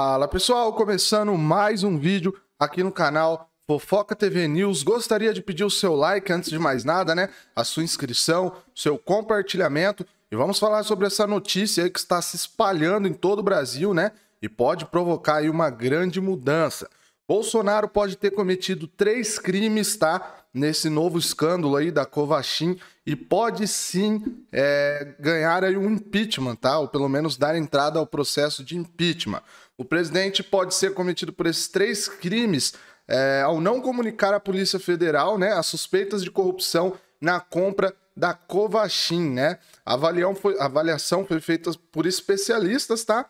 Fala pessoal, começando mais um vídeo aqui no canal Fofoca TV News. Gostaria de pedir o seu like antes de mais nada, né? A sua inscrição, seu compartilhamento e vamos falar sobre essa notícia que está se espalhando em todo o Brasil, né? E pode provocar aí uma grande mudança. Bolsonaro pode ter cometido três crimes, tá? nesse novo escândalo aí da Covachim e pode sim é, ganhar aí um impeachment, tá? Ou pelo menos dar entrada ao processo de impeachment. O presidente pode ser cometido por esses três crimes é, ao não comunicar à Polícia Federal, né, as suspeitas de corrupção na compra da Covachim, né? A avaliação foi, a avaliação foi feita por especialistas, tá?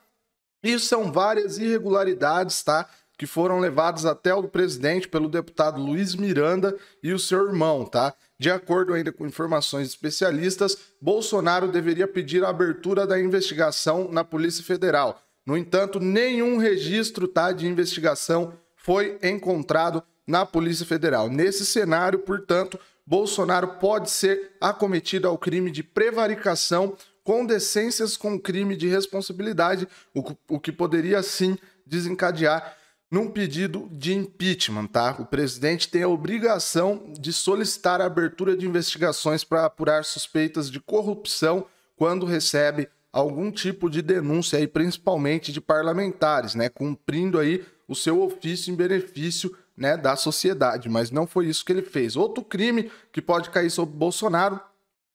E são várias irregularidades, tá? que foram levados até o presidente pelo deputado Luiz Miranda e o seu irmão, tá? De acordo ainda com informações especialistas, Bolsonaro deveria pedir a abertura da investigação na Polícia Federal. No entanto, nenhum registro tá, de investigação foi encontrado na Polícia Federal. Nesse cenário, portanto, Bolsonaro pode ser acometido ao crime de prevaricação com decências com crime de responsabilidade, o, o que poderia sim desencadear num pedido de impeachment, tá? O presidente tem a obrigação de solicitar a abertura de investigações para apurar suspeitas de corrupção quando recebe algum tipo de denúncia aí, principalmente de parlamentares, né? Cumprindo aí o seu ofício em benefício né, da sociedade, mas não foi isso que ele fez. Outro crime que pode cair sobre Bolsonaro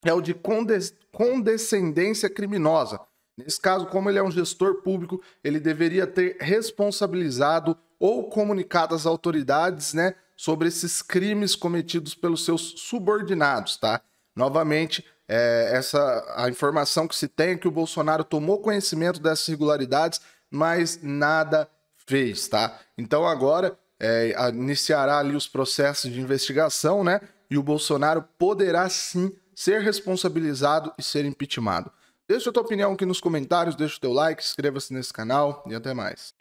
é o de condescendência criminosa. Nesse caso, como ele é um gestor público, ele deveria ter responsabilizado ou comunicado às autoridades, né, sobre esses crimes cometidos pelos seus subordinados, tá? Novamente, é, essa a informação que se tem é que o Bolsonaro tomou conhecimento dessas irregularidades, mas nada fez, tá? Então agora é, iniciará ali os processos de investigação, né? E o Bolsonaro poderá sim ser responsabilizado e ser impeachmentado. Deixa a tua opinião aqui nos comentários, deixa o teu like, inscreva-se nesse canal e até mais.